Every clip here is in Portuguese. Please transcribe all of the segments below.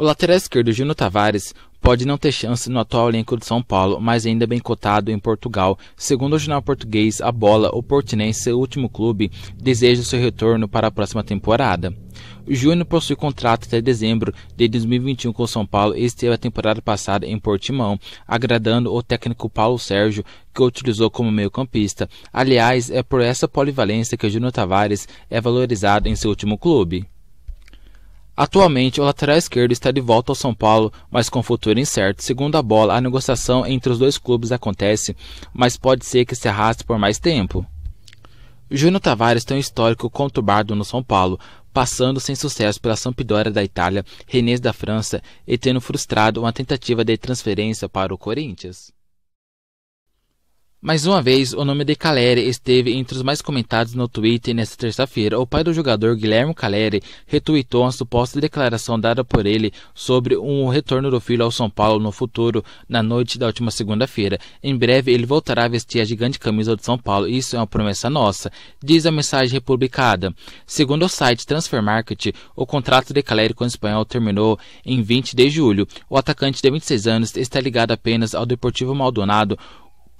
O lateral esquerdo Juno Tavares pode não ter chance no atual elenco de São Paulo, mas ainda bem cotado em Portugal. Segundo o jornal português A Bola, o portinense, seu último clube, deseja seu retorno para a próxima temporada. Juno Júnior possui contrato até dezembro de 2021 com o São Paulo e esteve a temporada passada em Portimão, agradando o técnico Paulo Sérgio, que o utilizou como meio-campista. Aliás, é por essa polivalência que o Júnior Tavares é valorizado em seu último clube. Atualmente, o lateral esquerdo está de volta ao São Paulo, mas com futuro incerto. Segundo a bola, a negociação entre os dois clubes acontece, mas pode ser que se arraste por mais tempo. Júnior Tavares tem um histórico conturbado no São Paulo, passando sem sucesso pela Sampdoria da Itália, Rennes da França e tendo frustrado uma tentativa de transferência para o Corinthians. Mais uma vez, o nome de Caleri esteve entre os mais comentados no Twitter nesta terça-feira. O pai do jogador Guilherme Caleri retuitou uma suposta declaração dada por ele sobre um retorno do filho ao São Paulo no futuro, na noite da última segunda-feira. Em breve, ele voltará a vestir a gigante camisa do São Paulo. Isso é uma promessa nossa, diz a mensagem republicada. Segundo o site Transfer Market, o contrato de Caleri com o espanhol terminou em 20 de julho. O atacante de 26 anos está ligado apenas ao Deportivo Maldonado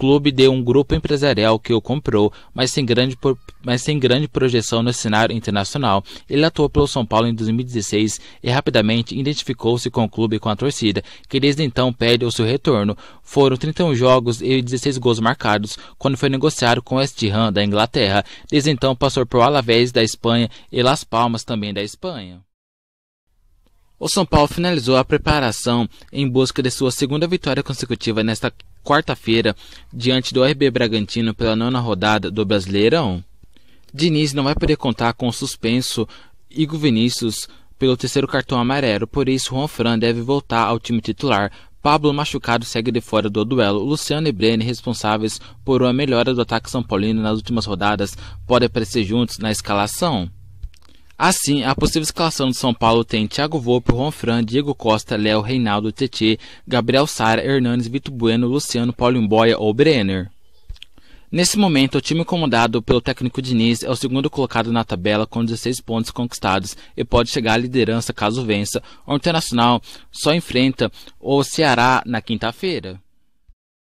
clube de um grupo empresarial que o comprou, mas sem grande, mas sem grande projeção no cenário internacional. Ele atuou pelo São Paulo em 2016 e rapidamente identificou-se com o clube e com a torcida, que desde então pede o seu retorno. Foram 31 jogos e 16 gols marcados quando foi negociado com o West Ham da Inglaterra. Desde então passou por Alavés da Espanha e Las Palmas também da Espanha. O São Paulo finalizou a preparação em busca de sua segunda vitória consecutiva nesta quarta-feira diante do RB Bragantino pela nona rodada do Brasileirão. Diniz não vai poder contar com o suspenso Igor Vinícius pelo terceiro cartão amarelo, por isso Juan Fran deve voltar ao time titular. Pablo machucado segue de fora do duelo. Luciano e Brenner, responsáveis por uma melhora do ataque são paulino nas últimas rodadas, podem aparecer juntos na escalação. Assim, a possível escalação do São Paulo tem Thiago Volpe, Juan Fran, Diego Costa, Léo, Reinaldo, Tietê, Gabriel Sara, Hernanes, Vitor Bueno, Luciano, Paulo Imboia ou Brenner. Nesse momento, o time comandado pelo técnico Diniz é o segundo colocado na tabela com 16 pontos conquistados e pode chegar à liderança caso vença. O Internacional só enfrenta o Ceará na quinta-feira.